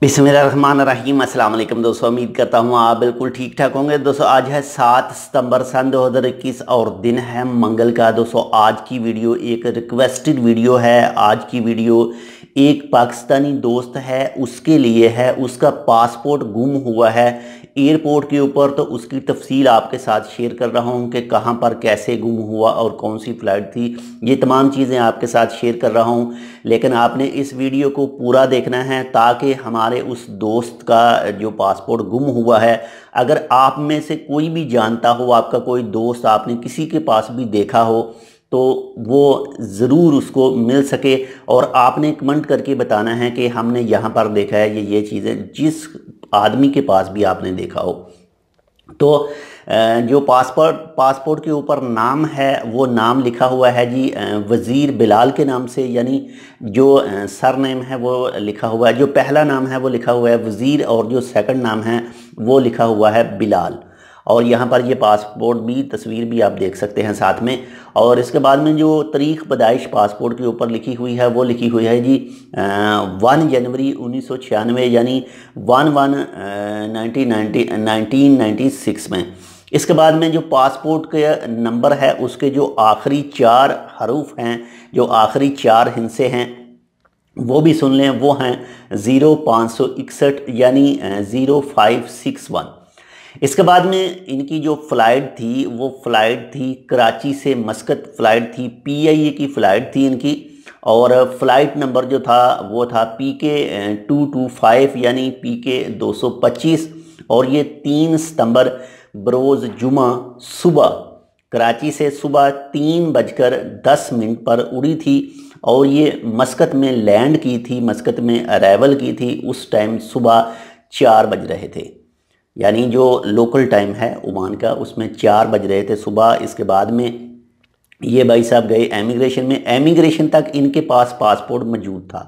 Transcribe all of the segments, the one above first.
बिसमीम अल्लाम दोस्तों उम्मीद करता हूँ आप बिल्कुल ठीक ठाक होंगे दोस्तों आज है सात सितंबर सन दो हज़ार इक्कीस और दिन है मंगल का दोस्तों आज की वीडियो एक रिक्वेस्टेड वीडियो है आज की वीडियो एक पाकिस्तानी दोस्त है उसके लिए है उसका पासपोर्ट गुम हुआ है एयरपोर्ट के ऊपर तो उसकी तफसील आपके साथ शेयर कर रहा हूँ कि कहाँ पर कैसे गुम हुआ और कौन सी फ़्लाइट थी ये तमाम चीज़ें आपके साथ शेयर कर रहा हूँ लेकिन आपने इस वीडियो को पूरा देखना है ताकि हमारे उस दोस्त का जो पासपोर्ट गुम हुआ है अगर आप में से कोई भी जानता हो आपका कोई दोस्त आपने किसी के पास भी देखा हो तो वो ज़रूर उसको मिल सके और आपने कमेंट करके बताना है कि हमने यहाँ पर देखा है ये ये चीज़ें जिस आदमी के पास भी आपने देखा हो तो जो पासपोर्ट पासपोर्ट के ऊपर नाम है वो नाम लिखा हुआ है जी वज़ीर बिलाल के नाम से यानी जो सर नेम है वो लिखा हुआ है जो पहला नाम है वो लिखा हुआ है वज़ीर और जो सेकंड नाम है वो लिखा हुआ है बिलाल और यहाँ पर ये पासपोर्ट भी तस्वीर भी आप देख सकते हैं साथ में और इसके बाद में जो तारीख पैदाइश पासपोर्ट के ऊपर लिखी हुई है वो लिखी हुई है जी वन जनवरी उन्नीस यानी वन वन नाइनटीन नाइन्टी में इसके बाद में जो पासपोर्ट के नंबर है उसके जो आखिरी चार हरूफ हैं जो आखिरी चार हिंसे हैं वो भी सुन लें वो हैं ज़ीरो पाँच सौ इकसठ यानी ज़ीरो फाइव सिक्स वन इसके बाद में इनकी जो फ़्लाइट थी वो फ़्लाइट थी कराची से मस्कत फ़्लाइट थी पीआईए की फ़्लाइट थी इनकी और फ़्लाइट नंबर जो था वो था P K two two five यानी पी के दो सौ पच्चीस और ये तीन सितंबर बरोज़ जुमा सुबह कराची से सुबह तीन बजकर दस मिनट पर उड़ी थी और ये मस्कत में लैंड की थी मस्कत में अराइवल की थी उस टाइम सुबह चार बज रहे थे यानी जो लोकल टाइम है ओमान का उसमें चार बज रहे थे सुबह इसके बाद में ये भाई साहब गए एमिग्रेशन में एमिग्रेशन तक इनके पास पासपोर्ट मौजूद था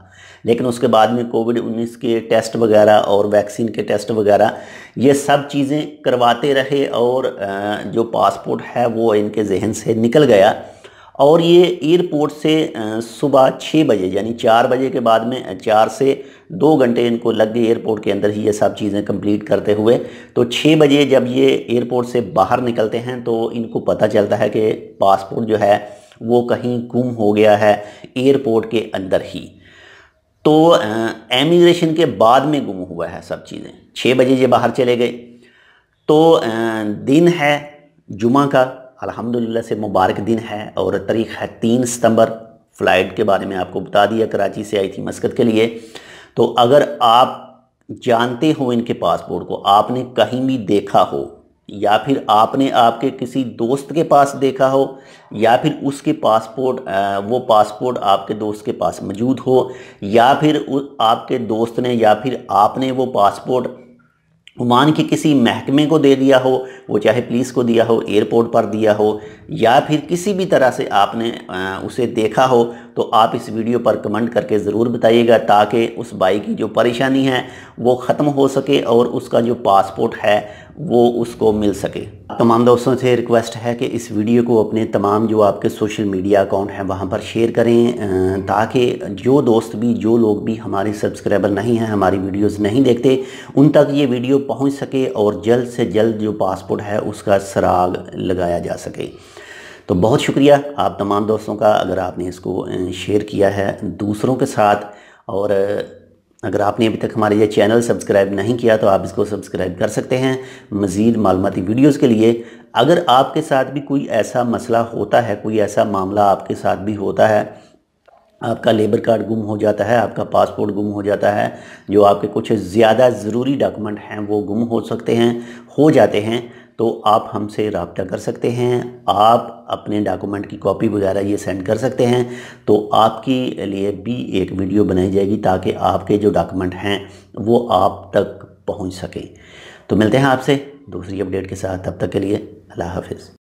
लेकिन उसके बाद में कोविड उन्नीस के टेस्ट वगैरह और वैक्सीन के टेस्ट वगैरह ये सब चीज़ें करवाते रहे और जो पासपोर्ट है वो इनके जहन से निकल गया और ये एयरपोर्ट से सुबह छः बजे यानी चार बजे के बाद में चार से दो घंटे इनको लग गए एयरपोर्ट के अंदर ही ये सब चीज़ें कंप्लीट करते हुए तो छः बजे जब ये एयरपोर्ट से बाहर निकलते हैं तो इनको पता चलता है कि पासपोर्ट जो है वो कहीं गुम हो गया है एयरपोर्ट के अंदर ही तो एमिग्रेशन के बाद में गुम हुआ है सब चीज़ें छः बजे ये बाहर चले गए तो दिन है जुमा का अल्हम्दुलिल्लाह से मुबारक दिन है और तारीख है तीन सितंबर फ़्लाइट के बारे में आपको बता दिया कराची से आई थी मस्कत के लिए तो अगर आप जानते हो इनके पासपोर्ट को आपने कहीं भी देखा हो या फिर आपने आपके किसी दोस्त के पास देखा हो या फिर उसके पासपोर्ट वो पासपोर्ट आपके दोस्त के पास मौजूद हो या फिर आपके दोस्त ने या फिर आपने वो पासपोर्ट ओमान के किसी महकमे को दे दिया हो वो चाहे पुलिस को दिया हो एयरपोर्ट पर दिया हो या फिर किसी भी तरह से आपने उसे देखा हो तो आप इस वीडियो पर कमेंट करके ज़रूर बताइएगा ताकि उस बाई की जो परेशानी है वो ख़त्म हो सके और उसका जो पासपोर्ट है वो उसको मिल सके तमाम दोस्तों से रिक्वेस्ट है कि इस वीडियो को अपने तमाम जो आपके सोशल मीडिया अकाउंट हैं वहाँ पर शेयर करें ताकि जो दोस्त भी जो लोग भी हमारे सब्सक्राइबर नहीं हैं हमारी वीडियोस नहीं देखते उन तक ये वीडियो पहुँच सके और जल्द से जल्द जो पासपोर्ट है उसका सराग लगाया जा सके तो बहुत शुक्रिया आप तमाम दोस्तों का अगर आपने इसको शेयर किया है दूसरों के साथ और अगर आपने अभी तक हमारे ये चैनल सब्सक्राइब नहीं किया तो आप इसको सब्सक्राइब कर सकते हैं मज़ीद मालूमती वीडियोज़ के लिए अगर आपके साथ भी कोई ऐसा मसला होता है कोई ऐसा मामला आपके साथ भी होता है आपका लेबर कार्ड गुम हो जाता है आपका पासपोर्ट गुम हो जाता है जो आपके कुछ ज़्यादा ज़रूरी डॉक्यूमेंट हैं वो गुम हो सकते हैं हो जाते हैं तो आप हमसे रबता कर सकते हैं आप अपने डॉक्यूमेंट की कॉपी वगैरह ये सेंड कर सकते हैं तो आपके लिए भी एक वीडियो बनाई जाएगी ताकि आपके जो डॉक्यूमेंट हैं वो आप तक पहुंच सकें तो मिलते हैं आपसे दूसरी अपडेट के साथ तब तक के लिए अल्लाह हाफिज़